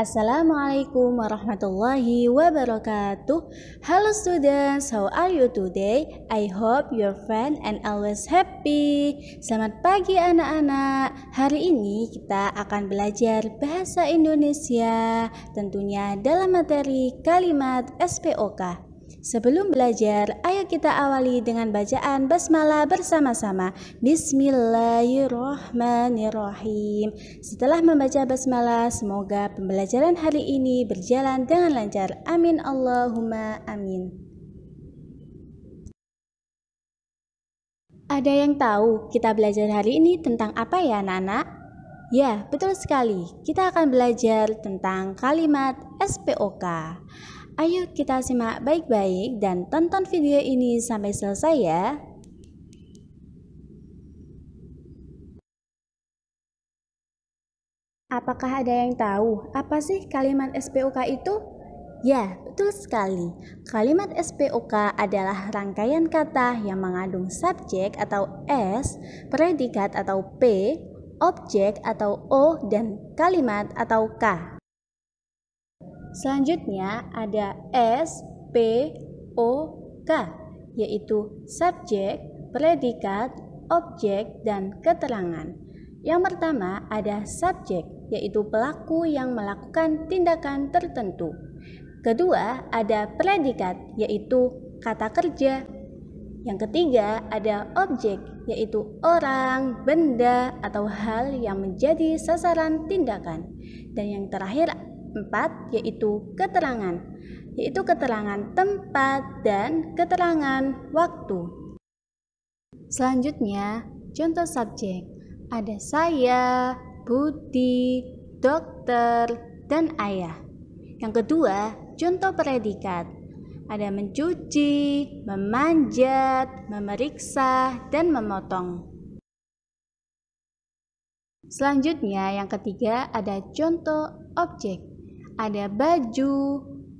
Assalamualaikum warahmatullahi wabarakatuh. Halo students, how are you today? I hope you're fine and always happy. Selamat pagi anak-anak. Hari ini kita akan belajar bahasa Indonesia, tentunya dalam materi kalimat SPOK. Sebelum belajar, ayo kita awali dengan bacaan basmalah bersama-sama. Bismillahirrahmanirrahim. Setelah membaca basmalah, semoga pembelajaran hari ini berjalan dengan lancar. Amin Allahumma amin. Ada yang tahu kita belajar hari ini tentang apa ya Nana? Ya, betul sekali. Kita akan belajar tentang kalimat SPOK. Ayo kita simak baik-baik dan tonton video ini sampai selesai ya. Apakah ada yang tahu apa sih kalimat SPOK itu? Ya, betul sekali. Kalimat SPOK adalah rangkaian kata yang mengandung subjek atau S, predikat atau P, objek atau O, dan kalimat atau K. Selanjutnya ada S, P, O, K, yaitu subjek, predikat, objek, dan keterangan. Yang pertama ada subjek, yaitu pelaku yang melakukan tindakan tertentu. Kedua ada predikat, yaitu kata kerja. Yang ketiga ada objek, yaitu orang, benda, atau hal yang menjadi sasaran tindakan. Dan yang terakhir 4. Yaitu keterangan, yaitu keterangan tempat dan keterangan waktu. Selanjutnya, contoh subjek. Ada saya, Budi, dokter, dan ayah. Yang kedua, contoh predikat. Ada mencuci, memanjat, memeriksa, dan memotong. Selanjutnya, yang ketiga ada contoh objek ada baju,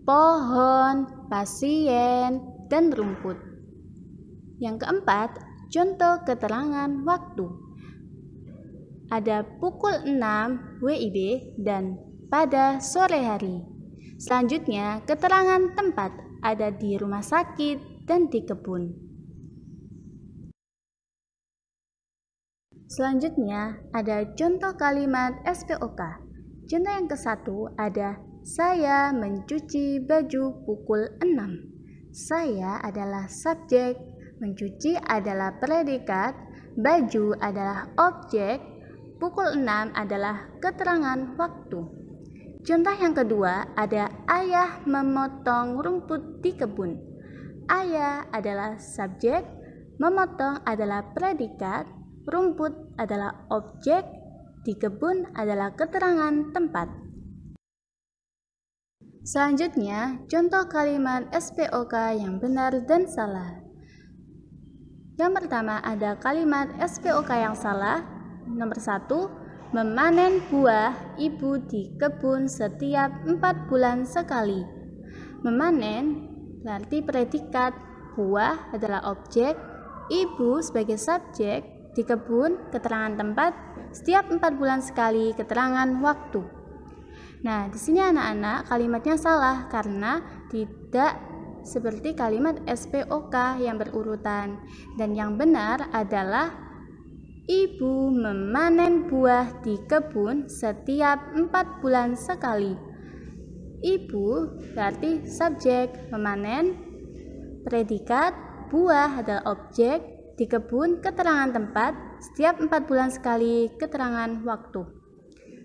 pohon, pasien, dan rumput. Yang keempat, contoh keterangan waktu. Ada pukul 6 WIB dan pada sore hari. Selanjutnya, keterangan tempat ada di rumah sakit dan di kebun. Selanjutnya, ada contoh kalimat SPOK. Contoh yang ke-1 ada saya mencuci baju pukul 6. Saya adalah subjek, mencuci adalah predikat, baju adalah objek, pukul 6 adalah keterangan waktu. Contoh yang kedua ada ayah memotong rumput di kebun. Ayah adalah subjek, memotong adalah predikat, rumput adalah objek, di kebun adalah keterangan tempat. Selanjutnya, contoh kalimat SPOK yang benar dan salah. Yang pertama ada kalimat SPOK yang salah. Nomor satu, memanen buah ibu di kebun setiap empat bulan sekali. Memanen berarti predikat buah adalah objek, ibu sebagai subjek, di kebun keterangan tempat, setiap empat bulan sekali keterangan waktu. Nah, di sini anak-anak kalimatnya salah karena tidak seperti kalimat SPOK yang berurutan. Dan yang benar adalah ibu memanen buah di kebun setiap 4 bulan sekali. Ibu berarti subjek memanen, predikat buah adalah objek, di kebun keterangan tempat, setiap 4 bulan sekali keterangan waktu.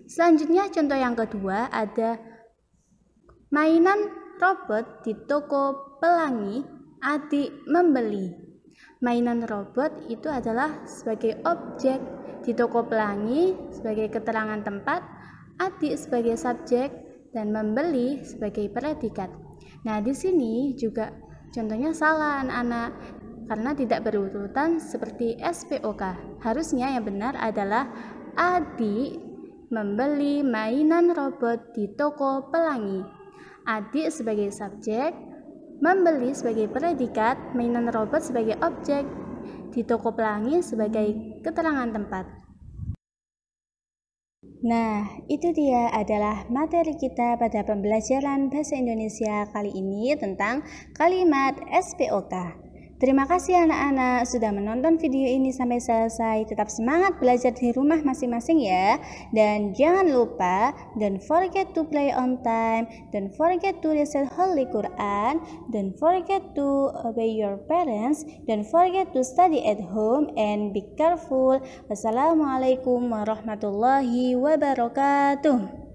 Selanjutnya contoh yang kedua ada mainan robot di toko pelangi adik membeli. Mainan robot itu adalah sebagai objek di toko pelangi sebagai keterangan tempat, adik sebagai subjek, dan membeli sebagai predikat. Nah, di sini juga contohnya salah anak-anak karena tidak berurutan seperti SPOK. Harusnya yang benar adalah adik membeli mainan robot di toko pelangi. Adik sebagai subjek, membeli sebagai predikat, mainan robot sebagai objek, di toko pelangi sebagai keterangan tempat. Nah, itu dia adalah materi kita pada pembelajaran bahasa Indonesia kali ini tentang kalimat SPOK. Terima kasih anak-anak sudah menonton video ini sampai selesai. Tetap semangat belajar di rumah masing-masing ya. Dan jangan lupa, don't forget to play on time, don't forget to recite Holy Quran, don't forget to obey your parents, don't forget to study at home and be careful. Wassalamualaikum warahmatullahi wabarakatuh.